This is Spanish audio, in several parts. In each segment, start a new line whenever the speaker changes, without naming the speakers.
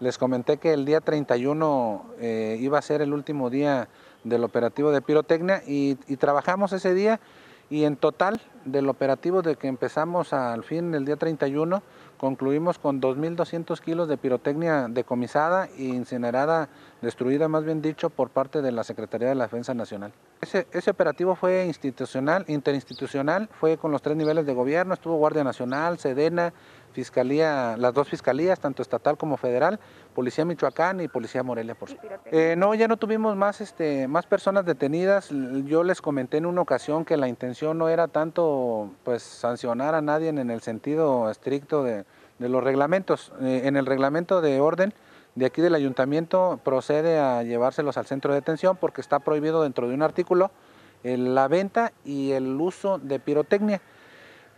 Les comenté que el día 31 eh, iba a ser el último día del operativo de pirotecnia y, y, trabajamos ese día y en total del operativo de que empezamos al fin el día 31 concluimos con 2.200 kilos de pirotecnia decomisada e incinerada, destruida más bien dicho, por parte de la Secretaría de la Defensa Nacional. Ese, operativo fue institucional, interinstitucional, fue con los tres niveles de gobierno, estuvo Guardia Nacional, Sedena, Fiscalía, las dos fiscalías, tanto estatal como federal, Policía Michoacán y Policía Morelia, por supuesto. Eh, no, ya no tuvimos más, este, más personas detenidas. Yo les comenté en una ocasión que la intención no era tanto pues sancionar a nadie en el sentido estricto de, de los reglamentos. Eh, en el reglamento de orden de aquí del ayuntamiento procede a llevárselos al centro de detención porque está prohibido dentro de un artículo eh, la venta y el uso de pirotecnia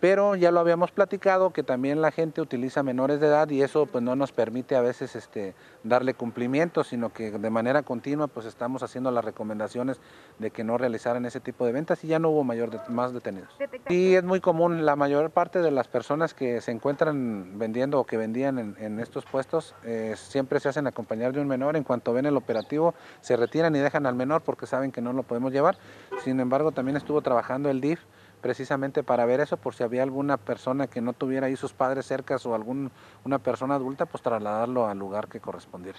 pero ya lo habíamos platicado que también la gente utiliza menores de edad y eso pues no nos permite a veces este, darle cumplimiento, sino que de manera continua pues estamos haciendo las recomendaciones de que no realizaran ese tipo de ventas y ya no hubo mayor más detenidos. Y es muy común, la mayor parte de las personas que se encuentran vendiendo o que vendían en, estos puestos eh, siempre se hacen acompañar de un menor, en cuanto ven el operativo se retiran y dejan al menor porque saben que no lo podemos llevar, sin embargo también estuvo trabajando el DIF precisamente para ver eso, por si había alguna persona que no tuviera ahí sus padres cercas o alguna una persona adulta, pues trasladarlo al lugar que correspondiera.